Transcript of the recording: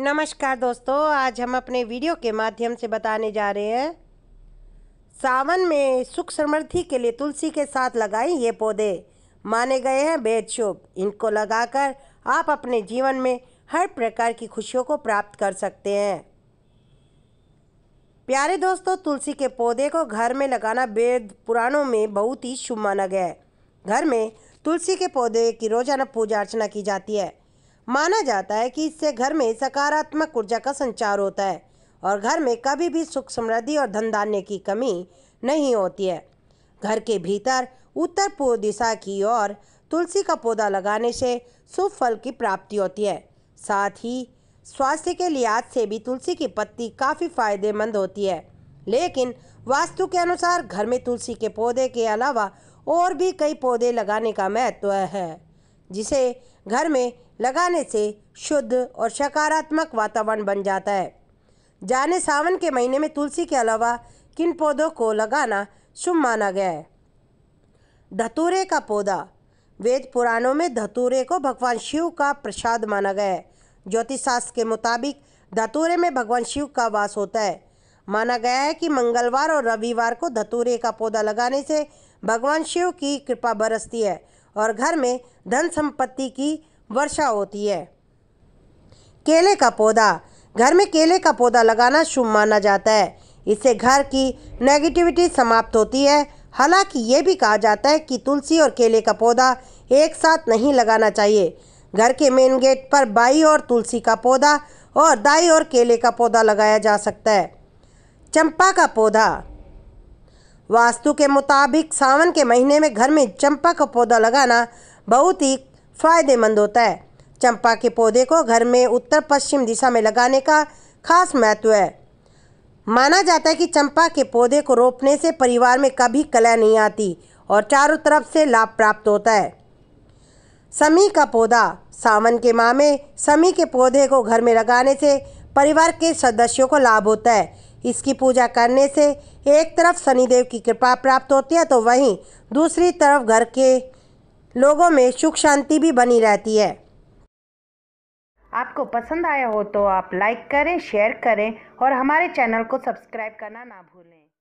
नमस्कार दोस्तों आज हम अपने वीडियो के माध्यम से बताने जा रहे हैं सावन में सुख समृद्धि के लिए तुलसी के साथ लगाएं ये पौधे माने गए हैं बेद शुभ इनको लगाकर आप अपने जीवन में हर प्रकार की खुशियों को प्राप्त कर सकते हैं प्यारे दोस्तों तुलसी के पौधे को घर में लगाना वेद पुराणों में बहुत ही शुभ माना गया है घर में तुलसी के पौधे की रोजाना पूजा अर्चना की जाती है माना जाता है कि इससे घर में सकारात्मक ऊर्जा का संचार होता है और घर में कभी भी सुख समृद्धि और धन धान्य की कमी नहीं होती है घर के भीतर उत्तर पूर्व दिशा की ओर तुलसी का पौधा लगाने से शुभ फल की प्राप्ति होती है साथ ही स्वास्थ्य के लिहाज से भी तुलसी की पत्ती काफ़ी फायदेमंद होती है लेकिन वास्तु के अनुसार घर में तुलसी के पौधे के अलावा और भी कई पौधे लगाने का महत्व है जिसे घर में लगाने से शुद्ध और सकारात्मक वातावरण बन जाता है जाने सावन के महीने में तुलसी के अलावा किन पौधों को लगाना शुभ माना गया है धतूरे का पौधा वेद पुराणों में धतूरे को भगवान शिव का प्रसाद माना गया है ज्योतिष शास्त्र के मुताबिक धतूरे में भगवान शिव का वास होता है माना गया है कि मंगलवार और रविवार को धतूरे का पौधा लगाने से भगवान शिव की कृपा बरसती है और घर में धन संपत्ति की वर्षा होती है केले का पौधा घर में केले का पौधा लगाना शुभ माना जाता है इससे घर की नेगेटिविटी समाप्त होती है हालांकि ये भी कहा जाता है कि तुलसी और केले का पौधा एक साथ नहीं लगाना चाहिए घर के मेन गेट पर बाई और तुलसी का पौधा और दाई और केले का पौधा लगाया जा सकता है चंपा का पौधा वास्तु के मुताबिक सावन के महीने में घर में चंपा का पौधा लगाना बहुत ही फायदेमंद होता है चंपा के पौधे को घर में उत्तर पश्चिम दिशा में लगाने का खास महत्व है माना जाता है कि चंपा के पौधे को रोपने से परिवार में कभी कलह नहीं आती और चारों तरफ से लाभ प्राप्त होता है समी का पौधा सावन के माह में समी के पौधे को घर में लगाने से परिवार के सदस्यों को लाभ होता है इसकी पूजा करने से एक तरफ शनिदेव की कृपा प्राप्त होती है तो वहीं दूसरी तरफ घर के लोगों में सुख शांति भी बनी रहती है आपको पसंद आया हो तो आप लाइक करें शेयर करें और हमारे चैनल को सब्सक्राइब करना ना भूलें